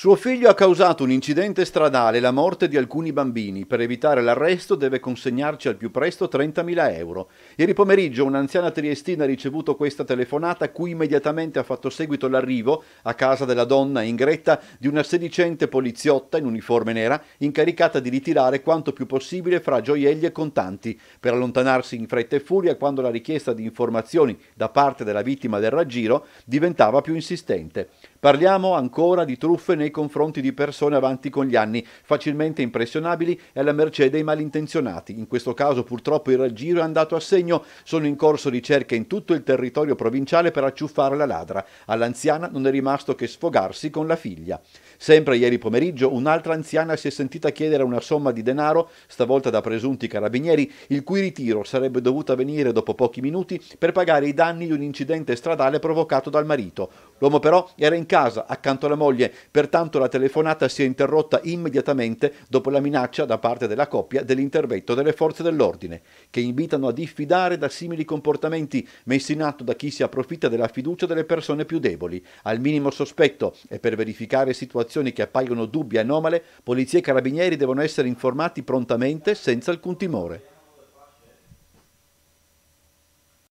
Suo figlio ha causato un incidente stradale e la morte di alcuni bambini. Per evitare l'arresto deve consegnarci al più presto 30.000 euro. Ieri pomeriggio un'anziana triestina ha ricevuto questa telefonata cui immediatamente ha fatto seguito l'arrivo a casa della donna in gretta di una sedicente poliziotta in uniforme nera incaricata di ritirare quanto più possibile fra gioielli e contanti per allontanarsi in fretta e furia quando la richiesta di informazioni da parte della vittima del raggiro diventava più insistente. Parliamo ancora di truffe nei nei confronti di persone avanti con gli anni, facilmente impressionabili e alla mercé dei malintenzionati. In questo caso purtroppo il raggiro è andato a segno, sono in corso ricerche in tutto il territorio provinciale per acciuffare la ladra. All'anziana non è rimasto che sfogarsi con la figlia. Sempre ieri pomeriggio un'altra anziana si è sentita chiedere una somma di denaro, stavolta da presunti carabinieri, il cui ritiro sarebbe dovuto avvenire dopo pochi minuti per pagare i danni di un incidente stradale provocato dal marito. L'uomo però era in casa accanto alla moglie, pertanto Pertanto la telefonata si è interrotta immediatamente dopo la minaccia da parte della coppia dell'intervento delle forze dell'ordine, che invitano a diffidare da simili comportamenti messi in atto da chi si approfitta della fiducia delle persone più deboli. Al minimo sospetto e per verificare situazioni che appaiono dubbie e anomale, polizia e carabinieri devono essere informati prontamente senza alcun timore.